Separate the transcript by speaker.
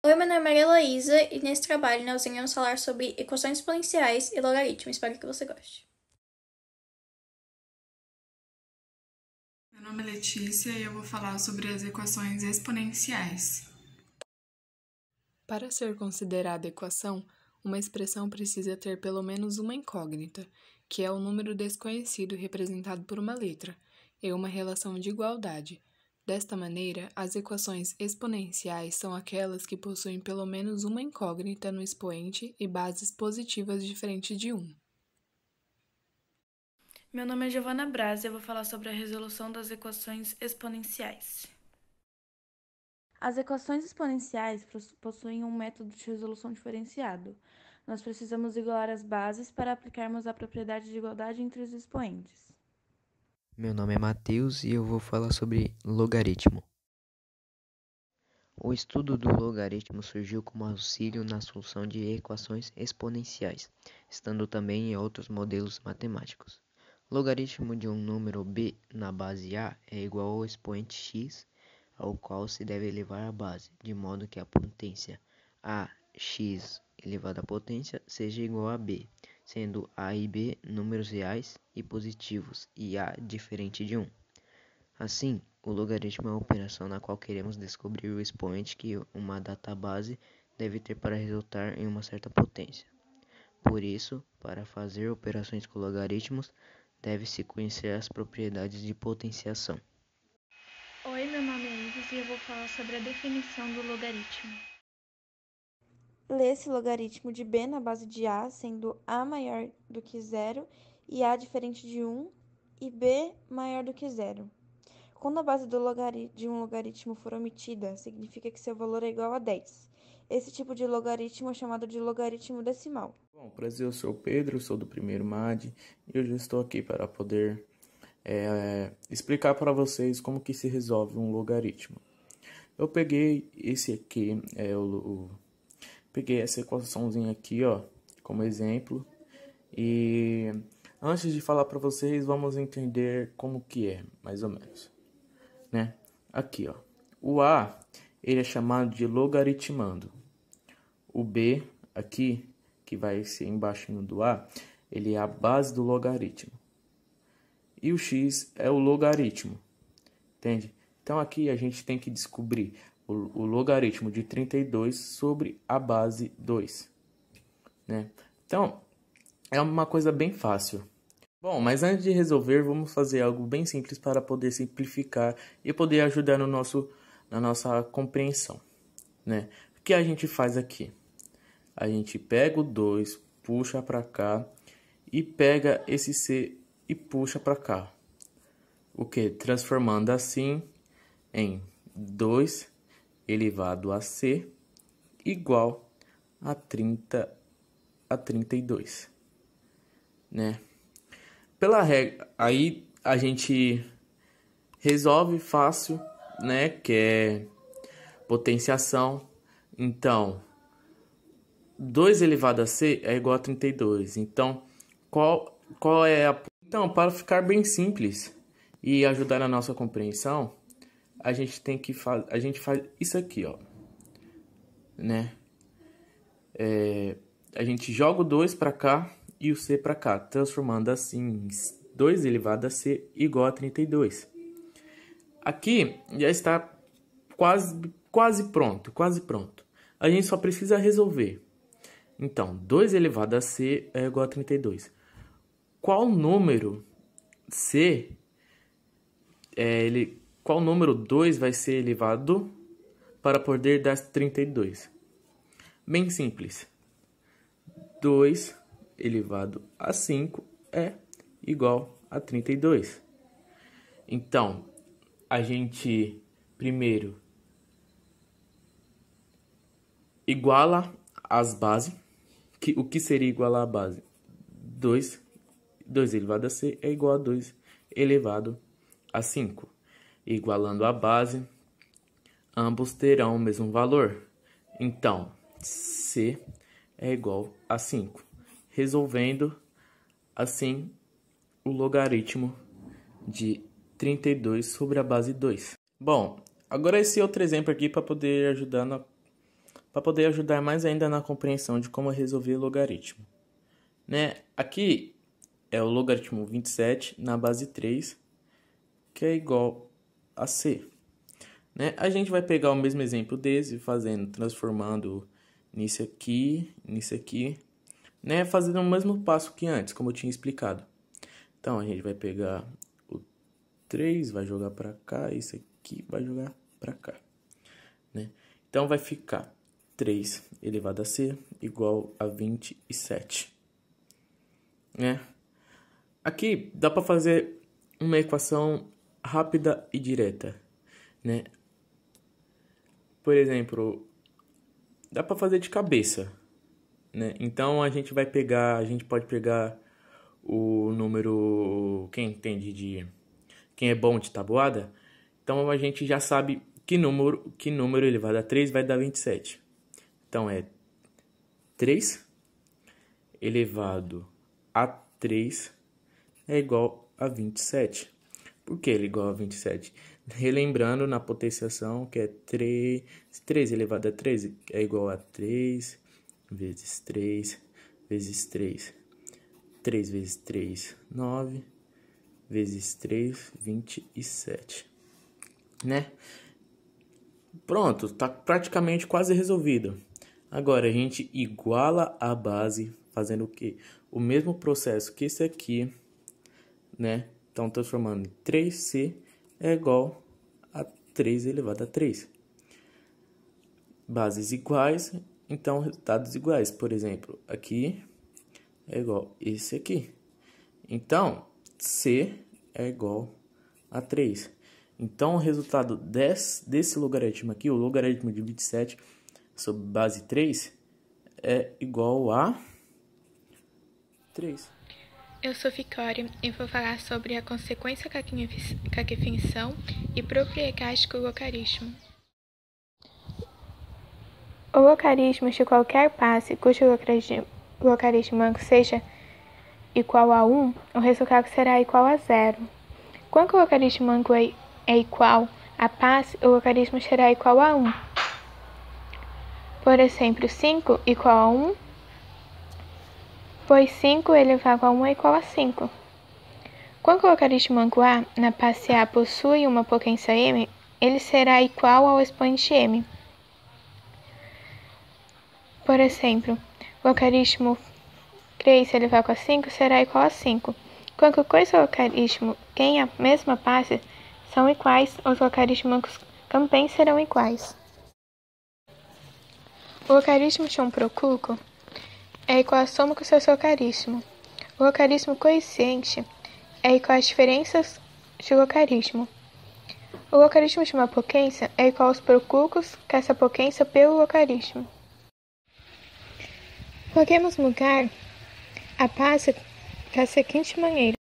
Speaker 1: Oi, meu nome é Maria Heloísa e nesse trabalho nós iremos falar sobre equações exponenciais e logaritmos Espero que você goste. Meu nome é Letícia e eu vou falar sobre as equações exponenciais. Para ser considerada equação, uma expressão precisa ter pelo menos uma incógnita, que é o número desconhecido representado por uma letra, e uma relação de igualdade, Desta maneira, as equações exponenciais são aquelas que possuem pelo menos uma incógnita no expoente e bases positivas diferentes de 1. Meu nome é Giovana Braz e eu vou falar sobre a resolução das equações exponenciais. As equações exponenciais possuem um método de resolução diferenciado. Nós precisamos igualar as bases para aplicarmos a propriedade de igualdade entre os expoentes.
Speaker 2: Meu nome é Matheus e eu vou falar sobre logaritmo. O estudo do logaritmo surgiu como auxílio na solução de equações exponenciais, estando também em outros modelos matemáticos. Logaritmo de um número b na base a é igual ao expoente x, ao qual se deve elevar a base, de modo que a potência a x elevado à potência seja igual a b, sendo a e b números reais e positivos e a diferente de 1. Assim, o logaritmo é a operação na qual queremos descobrir o expoente que uma database deve ter para resultar em uma certa potência. Por isso, para fazer operações com logaritmos, deve-se conhecer as propriedades de potenciação.
Speaker 1: Oi, meu nome é Ives e eu vou falar sobre a definição do logaritmo. Lê-se logaritmo de b na base de a, sendo a maior do que zero e a diferente de 1 e b maior do que zero. Quando a base de um logaritmo for omitida, significa que seu valor é igual a 10. Esse tipo de logaritmo é chamado de logaritmo decimal.
Speaker 2: Bom, prazer, eu sou o Pedro, sou do primeiro MAD e hoje estou aqui para poder é, explicar para vocês como que se resolve um logaritmo. Eu peguei esse aqui, é o, o peguei essa equaçãozinha aqui, ó, como exemplo. E antes de falar para vocês, vamos entender como que é, mais ou menos, né? Aqui, ó. O A, ele é chamado de logaritmando. O B aqui, que vai ser embaixo do A, ele é a base do logaritmo. E o x é o logaritmo. Entende? Então aqui a gente tem que descobrir o, logaritmo de 32 sobre a base 2. Né? Então, é uma coisa bem fácil. Bom, mas antes de resolver, vamos fazer algo bem simples para poder simplificar e poder ajudar no nosso, na nossa compreensão. Né? O que a gente faz aqui? A gente pega o 2, puxa para cá e pega esse C e puxa para cá. O que? Transformando assim em 2 elevado a c igual a 30 a 32, né? Pela regra, aí a gente resolve fácil, né, que é potenciação. Então, 2 elevado a c é igual a 32. Então, qual qual é a Então, para ficar bem simples e ajudar na nossa compreensão, a gente tem que fazer, a gente faz isso aqui, ó, né? É, a gente joga o 2 para cá e o c para cá, transformando assim 2 elevado a c igual a 32. Aqui já está quase quase pronto, quase pronto. A gente só precisa resolver. Então, 2 elevado a c é igual a 32. Qual número c é, ele qual número 2 vai ser elevado para poder dar 32? Bem simples. 2 elevado a 5 é igual a 32. Então, a gente primeiro iguala as bases. Que, o que seria igual à base? 2, 2 elevado a c é igual a 2 elevado a 5 igualando a base, ambos terão o mesmo valor. Então, C é igual a 5. Resolvendo assim o logaritmo de 32 sobre a base 2. Bom, agora esse outro exemplo aqui para poder ajudar na para poder ajudar mais ainda na compreensão de como resolver logaritmo. Né? Aqui é o logaritmo 27 na base 3, que é igual a C. Né? A gente vai pegar o mesmo exemplo desse, fazendo, transformando nisso aqui, nisso aqui, né? Fazendo o mesmo passo que antes, como eu tinha explicado. Então a gente vai pegar o 3, vai jogar para cá, isso aqui vai jogar para cá, né? Então vai ficar 3 elevado a c igual a 27, né? Aqui dá para fazer uma equação rápida e direta, né? Por exemplo, dá para fazer de cabeça, né? Então a gente vai pegar, a gente pode pegar o número, quem entende de quem é bom de tabuada, então a gente já sabe que número, que número ele vai 3, vai dar 27. Então é 3 elevado a 3 é igual a 27. Por que ele é igual a 27? Relembrando na potenciação, que é 3, 3 elevado a 13 é igual a 3 vezes 3 vezes 3. 3 vezes 3, 9, vezes 3, 27. Né? Pronto, está praticamente quase resolvido. Agora a gente iguala a base fazendo o quê? O mesmo processo que esse aqui, né? Então, transformando em 3C é igual a 3 elevado a 3. Bases iguais, então resultados iguais. Por exemplo, aqui é igual a esse aqui. Então, C é igual a 3. Então, o resultado desse, desse logaritmo aqui, o logaritmo de 27 sobre base 3, é igual a 3.
Speaker 1: Eu sou Ficória e vou falar sobre a consequência caquefinção e propriedade do locarismo. O logaritmo de qualquer passe cujo logaritmo seja igual a 1, o resultado será igual a zero. Quando o logaritmo é, é igual a passe, o logaritmo será igual a 1. Por exemplo, 5 igual a 1 pois 5 elevado a 1 é igual a 5. Quando o logaritmo A na face A possui uma potência m, ele será igual ao expoente m. Por exemplo, o logaritmo 3 elevado a 5 será igual a 5. Quando cois logaritmo têm a mesma base, são iguais, os logaritmos também serão iguais. O logaritmo de um procuco é igual à soma com seu logaritmo. É o logaritmo coeficiente é igual às diferenças de logaritmo. O logaritmo de uma potência é igual aos procuros que essa potência pelo logaritmo. Podemos mudar a base da seguinte maneira.